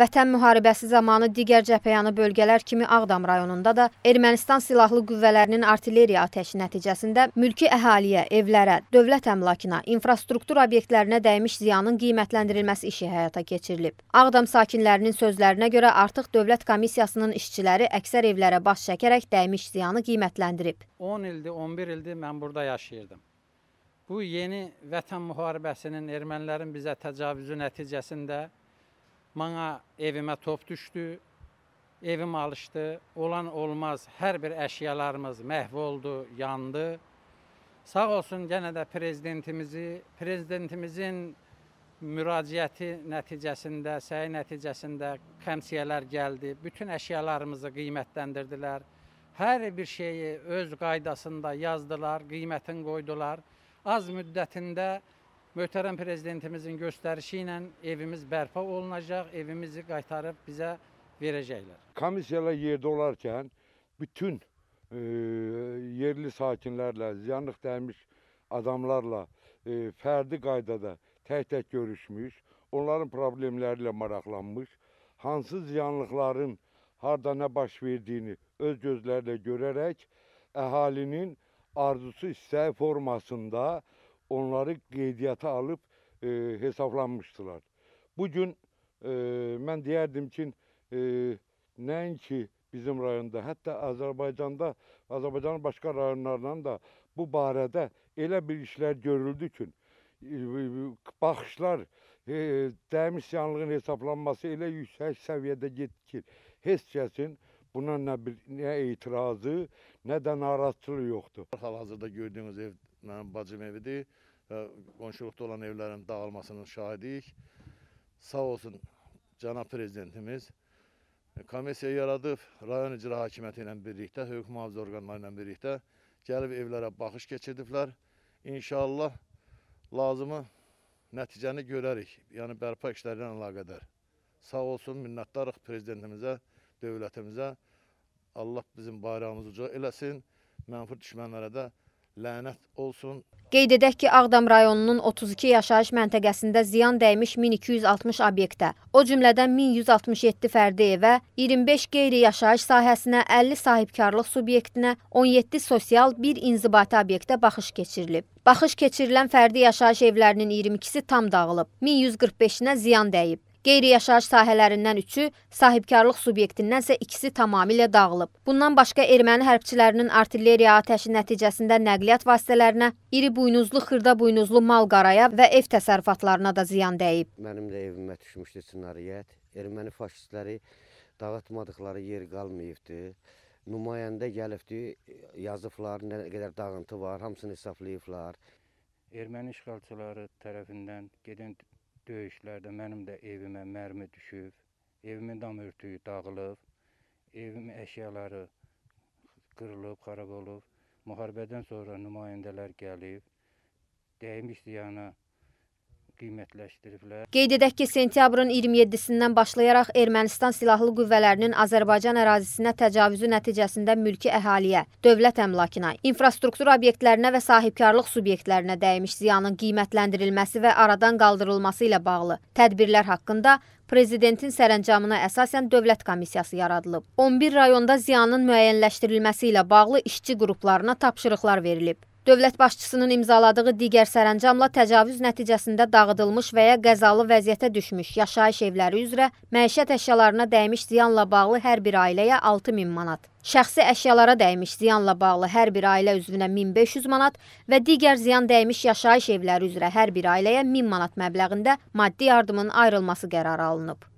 Vətən müharibəsi zamanı digər cəbhəyanı bölgələr kimi Ağdam rayonunda da Ermənistan silahlı qüvvələrinin artilleriya atəşi nəticəsində mülki əhaliyə, evlərə, dövlət əmlakına, infrastruktur obyektlərinə dəymiş ziyanın qiymətləndirilməsi işi həyata keçirilib. Ağdam sakinlərinin sözlərinə görə artıq Dövlət Komissiyasının işçiləri əksər evlərə baş çəkərək dəymiş ziyanı qiymətləndirib. 10 ildir, 11 ildir mən burada yaşayırdım. Bu yeni vətən müharibəsinin, ermənilərin bizə təcavüzü nəticəsində Mənə evimə top düşdü, evim alışdı. Olan olmaz hər bir əşyalarımız məhv oldu, yandı. Sağ olsun yenə də prezidentimizi, prezidentimizin müraciəti nəticəsində, səy nəticəsində kəmsiyələr gəldi. Bütün əşyalarımızı qiymətləndirdilər. Hər bir şeyi öz qaydasında yazdılar, qiymətin qoydular. Az müddətində Möhtərəm prezidentimizin göstərişi ilə evimiz bərpa olunacaq, evimizi qaytarıb bizə verəcəklər. Komissiyalar yerdə olarkən bütün e, yerli sakinlərlə, ziyanlıq dəymiş adamlarla e, fərdi qaydada tək-tək görüşmüş, onların problemləri ilə maraqlanmış, hansı ziyanlıqların harda nə baş verdiyini öz gözlərlə görərək əhalinin arzusu istəyi formasında onları qeydiyyata alıb e, hesablanmışdılar. Bu gün e, mən deyərdim ki, e, nəinki bizim rayonda, hətta Azərbaycanda, Azərbaycanın başqa rayonlarından da bu barədə elə bir işlər görüldü ki, e, baxışlar, e, dəmis yanlığın hesablanması elə yüksək səviyyədə getdi ki, heç kəsin Buna nə bir nə etirazı, nə də narazıçılığı yoxdur. Hal-hazırda gördüyünüz ev mənim bacım evidir. Qonşuluqda olan evlərin dağılmasının şahidiyik. Sağ olsun cənab prezidentimiz komissiya yaradıb, rayon icra hakimiyyəti ilə birlikdə, hüquq mühafizə orqanları ilə birlikdə gəlib evlərə baxış keçirdiblər. İnşallah lazımı nəticəni görərik. Yəni bərpa işləri ilə əlaqədar. Sağ olsun, minnətdarıq prezidentimizə dövlətimizə. Allah bizim bayrağımızı uca eləsin. Mənfur düşmənlərə də lənət olsun. Qeyd edək ki, Ağdam rayonunun 32 yaşayış məntəqəsində ziyan dəymiş 1260 obyektə, o cümlədən 1167 fərdi evə, 25 qeyri-yaşayış sahəsinə, 50 sahibkarlıq subyektinə, 17 sosial, 1 inzibati obyektə baxış keçirilib. Baxış keçirilən fərdi yaşayış evlərinin 22-si tam dağılıb, 1145-inə ziyan dəyib. Qeyri-yaşayış sahələrindən üçü, sahibkarlıq subyektindən isə ikisi tamamilə dağılıb. Bundan başqa erməni hərbçilərinin artilleriya atəşi nəticəsində nəqliyyat vasitələrinə, iri buynuzlu, xırda buynuzlu mal qaraya və ev təsərrüfatlarına da ziyan dəyib. Mənim də evimə düşmüşdü sinariyyət. Erməni faşistləri dağıtmadıqları yer qalmayıbdı. Nümayəndə gəlibdi, yazıblar, nə qədər dağıntı var, hamısını hesablayıblar. Erməni işğalçıları tərəfindən gedən döyüşlərdə mənim də evimə mərmi düşüb, evimin dam örtüyü dağılıb, evim əşyaları qırılıb, xarab olub. Müharibədən sonra nümayəndələr gəlib, dəymiş ziyana qiymətləndiriblər. Qeyd edək ki, sentyabrın 27-sindən başlayaraq Ermənistan silahlı qüvvələrinin Azərbaycan ərazisinə təcavüzü nəticəsində mülki əhaliyə, dövlət əmlakına, infrastruktur obyektlərinə və sahibkarlıq subyektlərinə dəymiş ziyanın qiymətləndirilməsi və aradan qaldırılması ilə bağlı tədbirlər haqqında Prezidentin sərəncamına əsasən Dövlət Komissiyası yaradılıb. 11 rayonda ziyanın müəyyənləşdirilməsi ilə bağlı işçi qruplarına tapşırıqlar verilib. Dövlət başçısının imzaladığı digər sərəncamla təcavüz nəticəsində dağıdılmış və ya qəzalı vəziyyətə düşmüş yaşayış evləri üzrə məişət əşyalarına dəymiş ziyanla bağlı hər bir ailəyə 6000 manat, şəxsi əşyalara dəymiş ziyanla bağlı hər bir ailə üzvünə 1500 manat və digər ziyan dəymiş yaşayış evləri üzrə hər bir ailəyə 1000 manat məbləğində maddi yardımın ayrılması qərarı alınıb.